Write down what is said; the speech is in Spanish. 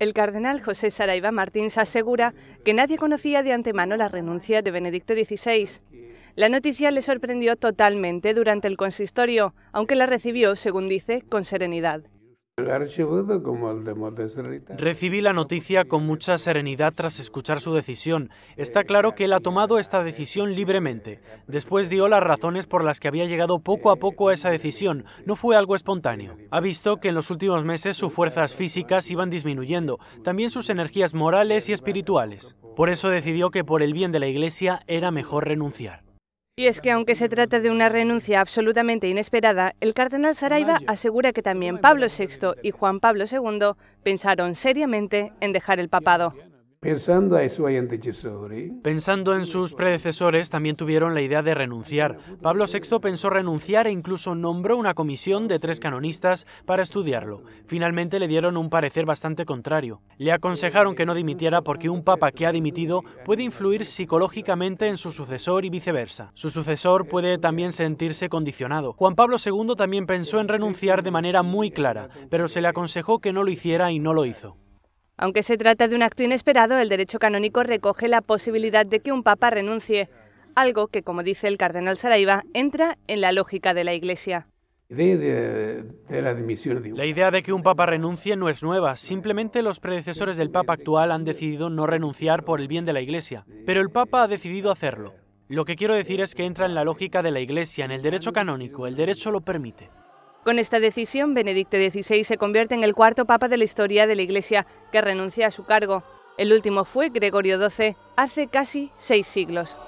el cardenal José Saraiva Martins asegura que nadie conocía de antemano la renuncia de Benedicto XVI. La noticia le sorprendió totalmente durante el consistorio, aunque la recibió, según dice, con serenidad. Recibí la noticia con mucha serenidad tras escuchar su decisión. Está claro que él ha tomado esta decisión libremente. Después dio las razones por las que había llegado poco a poco a esa decisión. No fue algo espontáneo. Ha visto que en los últimos meses sus fuerzas físicas iban disminuyendo, también sus energías morales y espirituales. Por eso decidió que por el bien de la Iglesia era mejor renunciar. Y es que aunque se trata de una renuncia absolutamente inesperada, el cardenal Saraiva asegura que también Pablo VI y Juan Pablo II pensaron seriamente en dejar el papado. Pensando en sus predecesores, también tuvieron la idea de renunciar. Pablo VI pensó renunciar e incluso nombró una comisión de tres canonistas para estudiarlo. Finalmente le dieron un parecer bastante contrario. Le aconsejaron que no dimitiera porque un papa que ha dimitido puede influir psicológicamente en su sucesor y viceversa. Su sucesor puede también sentirse condicionado. Juan Pablo II también pensó en renunciar de manera muy clara, pero se le aconsejó que no lo hiciera y no lo hizo. Aunque se trata de un acto inesperado, el derecho canónico recoge la posibilidad de que un papa renuncie, algo que, como dice el cardenal Saraiva, entra en la lógica de la Iglesia. la idea de que un papa renuncie no es nueva, simplemente los predecesores del papa actual han decidido no renunciar por el bien de la Iglesia, pero el papa ha decidido hacerlo. Lo que quiero decir es que entra en la lógica de la Iglesia, en el derecho canónico, el derecho lo permite. Con esta decisión, Benedicto XVI se convierte en el cuarto papa de la historia de la Iglesia que renuncia a su cargo. El último fue Gregorio XII hace casi seis siglos.